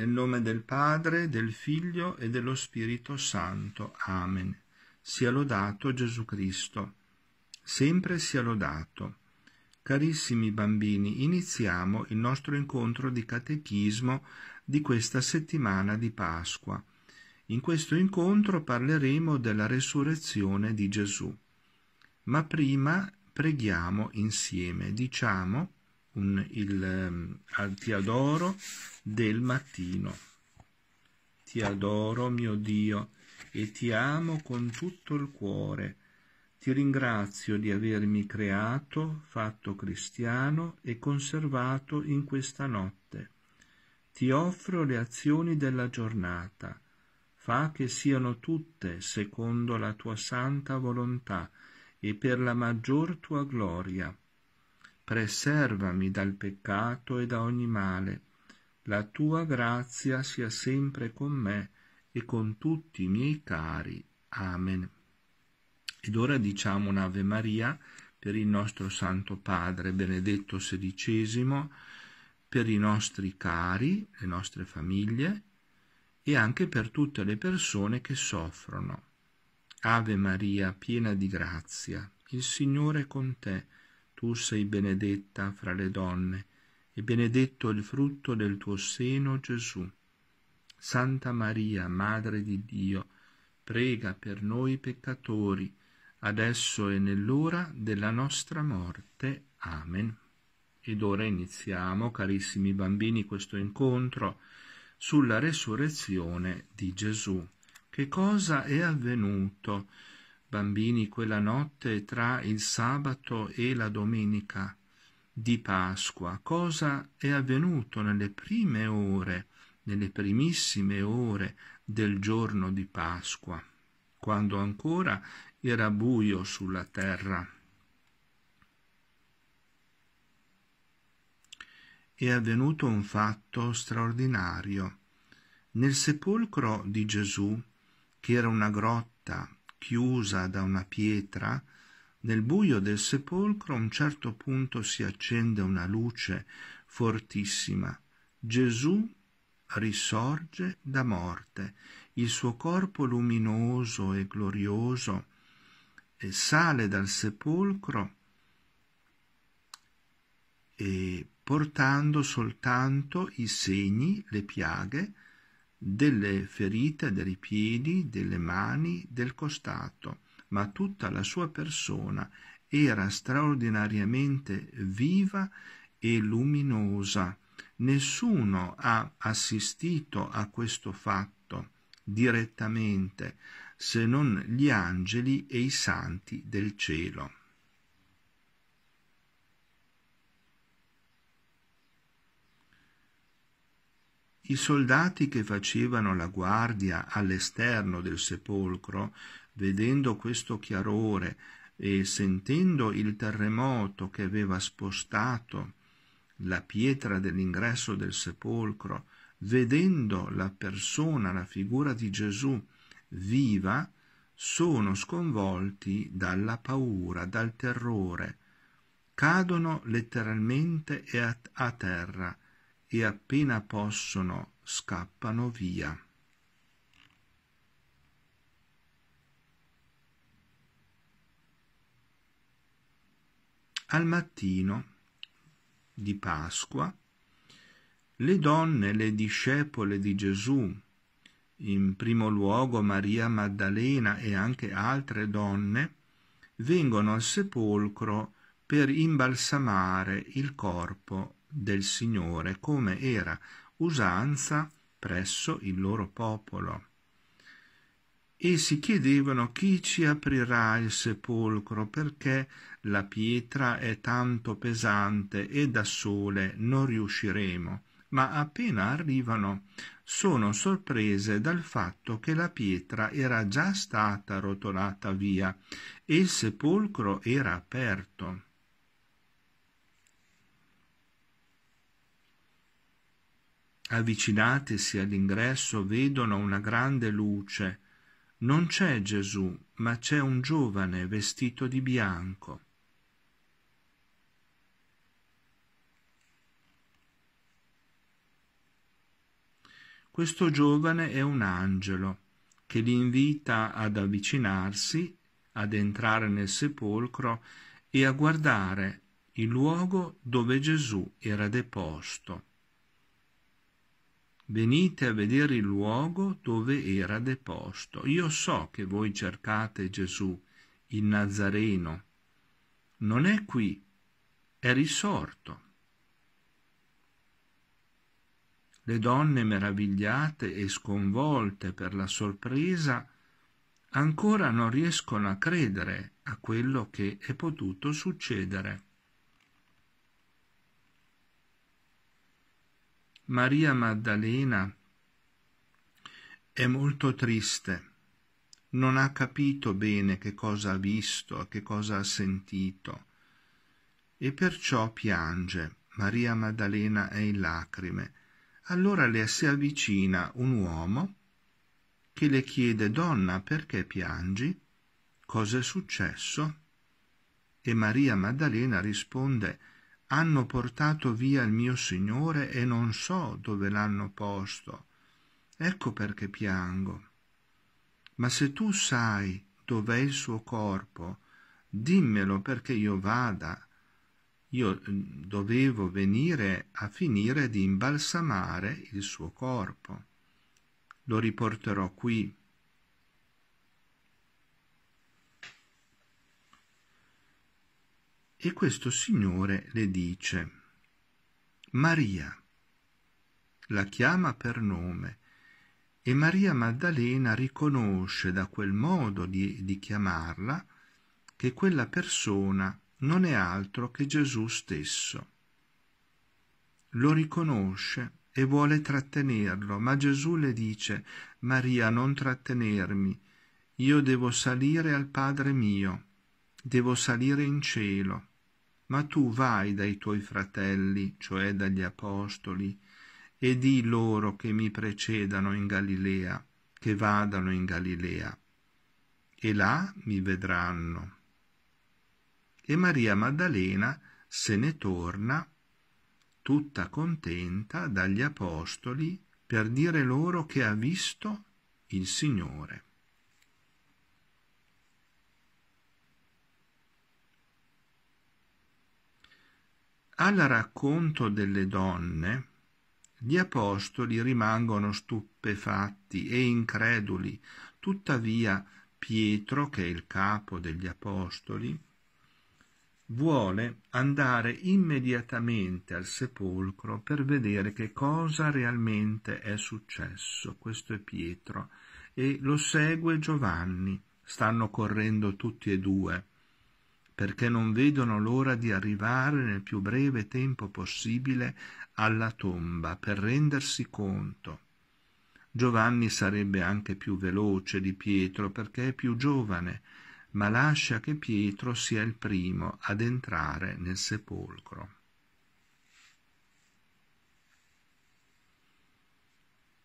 Nel nome del Padre, del Figlio e dello Spirito Santo. Amen. Sia lodato Gesù Cristo. Sempre sia lodato. Carissimi bambini, iniziamo il nostro incontro di catechismo di questa settimana di Pasqua. In questo incontro parleremo della resurrezione di Gesù. Ma prima preghiamo insieme, diciamo il, il, ehm, ti adoro del mattino. Ti adoro, mio Dio, e ti amo con tutto il cuore. Ti ringrazio di avermi creato, fatto cristiano e conservato in questa notte. Ti offro le azioni della giornata. Fa che siano tutte secondo la tua santa volontà e per la maggior tua gloria preservami dal peccato e da ogni male. La tua grazia sia sempre con me e con tutti i miei cari. Amen. Ed ora diciamo un'Ave Maria per il nostro Santo Padre Benedetto XVI, per i nostri cari, le nostre famiglie e anche per tutte le persone che soffrono. Ave Maria, piena di grazia, il Signore è con te tu sei benedetta fra le donne, e benedetto il frutto del tuo seno, Gesù. Santa Maria, Madre di Dio, prega per noi peccatori, adesso e nell'ora della nostra morte. Amen. Ed ora iniziamo, carissimi bambini, questo incontro sulla resurrezione di Gesù. Che cosa è avvenuto? bambini quella notte tra il sabato e la domenica di Pasqua, cosa è avvenuto nelle prime ore, nelle primissime ore del giorno di Pasqua, quando ancora era buio sulla terra. È avvenuto un fatto straordinario. Nel sepolcro di Gesù, che era una grotta chiusa da una pietra, nel buio del sepolcro a un certo punto si accende una luce fortissima. Gesù risorge da morte, il suo corpo luminoso e glorioso e sale dal sepolcro e portando soltanto i segni, le piaghe delle ferite dei piedi, delle mani, del costato, ma tutta la sua persona era straordinariamente viva e luminosa. Nessuno ha assistito a questo fatto direttamente se non gli angeli e i santi del cielo. i soldati che facevano la guardia all'esterno del sepolcro, vedendo questo chiarore e sentendo il terremoto che aveva spostato la pietra dell'ingresso del sepolcro, vedendo la persona, la figura di Gesù viva, sono sconvolti dalla paura, dal terrore, cadono letteralmente a terra, e appena possono scappano via. Al mattino di Pasqua, le donne, le discepole di Gesù, in primo luogo Maria Maddalena e anche altre donne, vengono al sepolcro per imbalsamare il corpo del Signore, come era usanza presso il loro popolo. E si chiedevano chi ci aprirà il sepolcro, perché la pietra è tanto pesante e da sole non riusciremo. Ma appena arrivano sono sorprese dal fatto che la pietra era già stata rotolata via e il sepolcro era aperto. avvicinatisi all'ingresso vedono una grande luce. Non c'è Gesù, ma c'è un giovane vestito di bianco. Questo giovane è un angelo che li invita ad avvicinarsi, ad entrare nel sepolcro e a guardare il luogo dove Gesù era deposto venite a vedere il luogo dove era deposto. Io so che voi cercate Gesù, il Nazareno. Non è qui, è risorto. Le donne meravigliate e sconvolte per la sorpresa ancora non riescono a credere a quello che è potuto succedere. Maria Maddalena è molto triste, non ha capito bene che cosa ha visto, che cosa ha sentito, e perciò piange. Maria Maddalena è in lacrime. Allora le si avvicina un uomo che le chiede Donna, perché piangi? Cosa è successo? E Maria Maddalena risponde hanno portato via il mio Signore e non so dove l'hanno posto. Ecco perché piango. Ma se tu sai dov'è il suo corpo, dimmelo perché io vada. Io mm, dovevo venire a finire di imbalsamare il suo corpo. Lo riporterò qui E questo Signore le dice, Maria, la chiama per nome, e Maria Maddalena riconosce da quel modo di, di chiamarla che quella persona non è altro che Gesù stesso. Lo riconosce e vuole trattenerlo, ma Gesù le dice Maria non trattenermi, io devo salire al Padre mio, devo salire in cielo ma tu vai dai tuoi fratelli, cioè dagli apostoli, e di loro che mi precedano in Galilea, che vadano in Galilea, e là mi vedranno. E Maria Maddalena se ne torna, tutta contenta, dagli apostoli per dire loro che ha visto il Signore. Al racconto delle donne, gli apostoli rimangono stupefatti e increduli, tuttavia Pietro, che è il capo degli apostoli, vuole andare immediatamente al sepolcro per vedere che cosa realmente è successo. Questo è Pietro e lo segue Giovanni. Stanno correndo tutti e due perché non vedono l'ora di arrivare nel più breve tempo possibile alla tomba per rendersi conto. Giovanni sarebbe anche più veloce di Pietro perché è più giovane, ma lascia che Pietro sia il primo ad entrare nel sepolcro.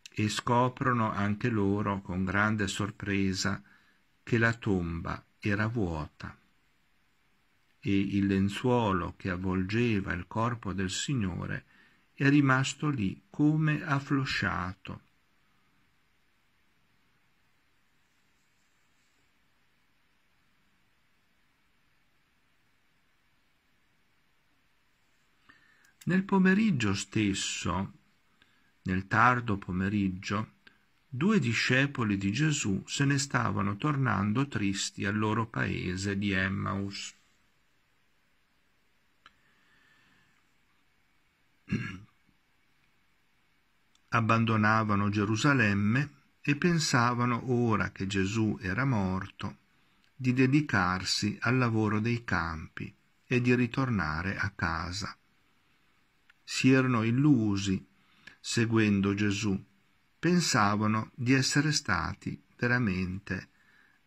E scoprono anche loro con grande sorpresa che la tomba era vuota e il lenzuolo che avvolgeva il corpo del Signore è rimasto lì come afflosciato. Nel pomeriggio stesso, nel tardo pomeriggio, due discepoli di Gesù se ne stavano tornando tristi al loro paese di Emmaus. abbandonavano Gerusalemme e pensavano ora che Gesù era morto di dedicarsi al lavoro dei campi e di ritornare a casa. Si erano illusi seguendo Gesù, pensavano di essere stati veramente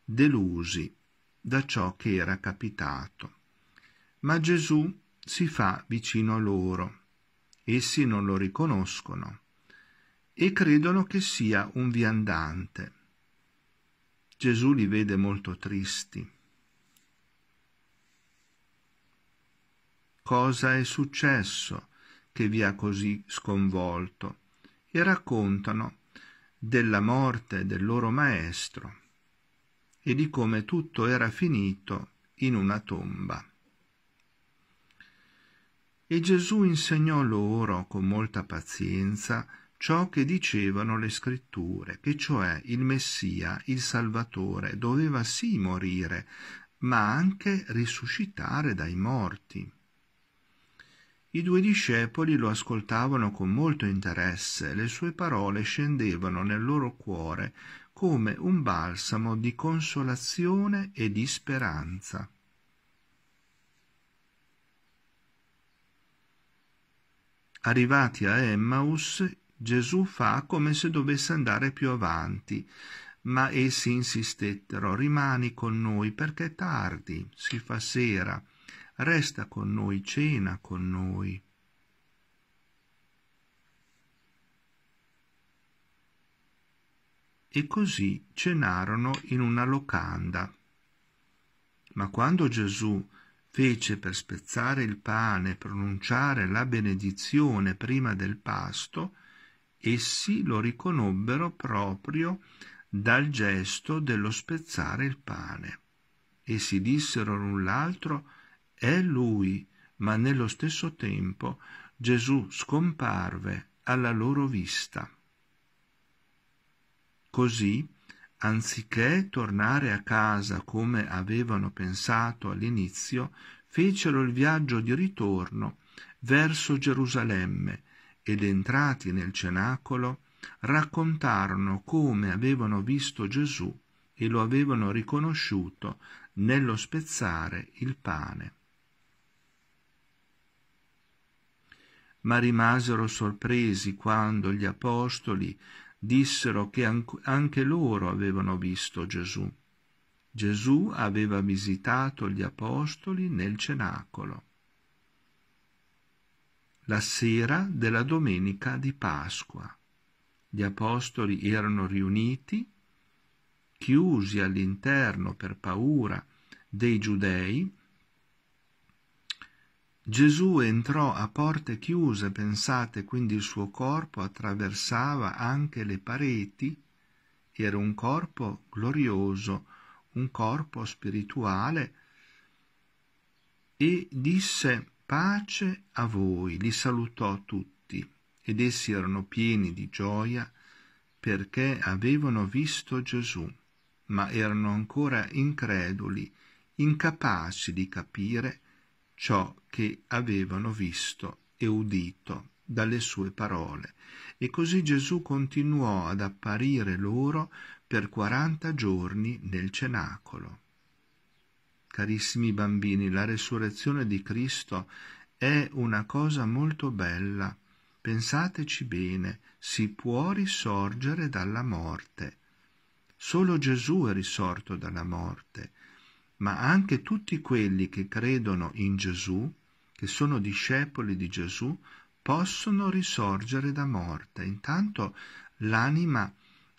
delusi da ciò che era capitato. Ma Gesù si fa vicino a loro. Essi non lo riconoscono e credono che sia un viandante. Gesù li vede molto tristi. Cosa è successo che vi ha così sconvolto? E raccontano della morte del loro maestro e di come tutto era finito in una tomba. E Gesù insegnò loro con molta pazienza ciò che dicevano le scritture, che cioè il Messia, il Salvatore, doveva sì morire, ma anche risuscitare dai morti. I due discepoli lo ascoltavano con molto interesse, le sue parole scendevano nel loro cuore come un balsamo di consolazione e di speranza. Arrivati a Emmaus, Gesù fa come se dovesse andare più avanti, ma essi insistettero, rimani con noi perché è tardi, si fa sera, resta con noi, cena con noi. E così cenarono in una locanda. Ma quando Gesù fece per spezzare il pane pronunciare la benedizione prima del pasto, Essi lo riconobbero proprio dal gesto dello spezzare il pane. E si dissero l'un l'altro, è lui, ma nello stesso tempo Gesù scomparve alla loro vista. Così, anziché tornare a casa come avevano pensato all'inizio, fecero il viaggio di ritorno verso Gerusalemme, ed entrati nel cenacolo raccontarono come avevano visto Gesù e lo avevano riconosciuto nello spezzare il pane. Ma rimasero sorpresi quando gli apostoli dissero che anche loro avevano visto Gesù. Gesù aveva visitato gli apostoli nel cenacolo la sera della domenica di Pasqua. Gli apostoli erano riuniti, chiusi all'interno per paura dei giudei. Gesù entrò a porte chiuse, pensate, quindi il suo corpo attraversava anche le pareti, era un corpo glorioso, un corpo spirituale, e disse Pace a voi, li salutò tutti, ed essi erano pieni di gioia perché avevano visto Gesù, ma erano ancora increduli, incapaci di capire ciò che avevano visto e udito dalle sue parole. E così Gesù continuò ad apparire loro per quaranta giorni nel cenacolo. Carissimi bambini, la resurrezione di Cristo è una cosa molto bella. Pensateci bene, si può risorgere dalla morte. Solo Gesù è risorto dalla morte, ma anche tutti quelli che credono in Gesù, che sono discepoli di Gesù, possono risorgere da morte. Intanto l'anima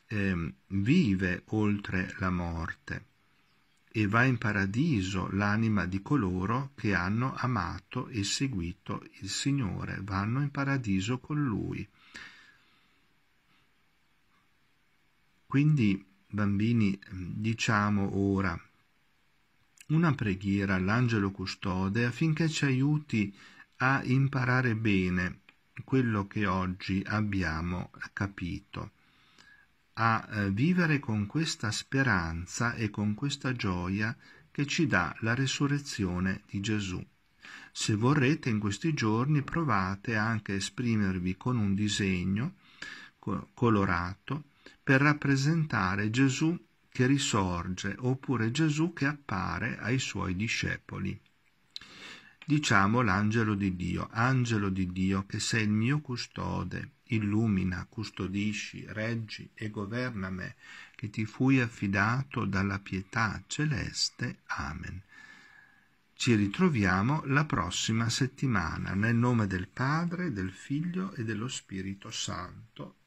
eh, vive oltre la morte e va in paradiso l'anima di coloro che hanno amato e seguito il Signore, vanno in paradiso con Lui. Quindi, bambini, diciamo ora una preghiera all'angelo custode affinché ci aiuti a imparare bene quello che oggi abbiamo capito a eh, vivere con questa speranza e con questa gioia che ci dà la resurrezione di Gesù. Se vorrete in questi giorni provate anche a esprimervi con un disegno colorato per rappresentare Gesù che risorge oppure Gesù che appare ai suoi discepoli. Diciamo l'angelo di Dio, angelo di Dio che sei il mio custode, illumina, custodisci, reggi e governa me, che ti fui affidato dalla pietà celeste. Amen. Ci ritroviamo la prossima settimana, nel nome del Padre, del Figlio e dello Spirito Santo.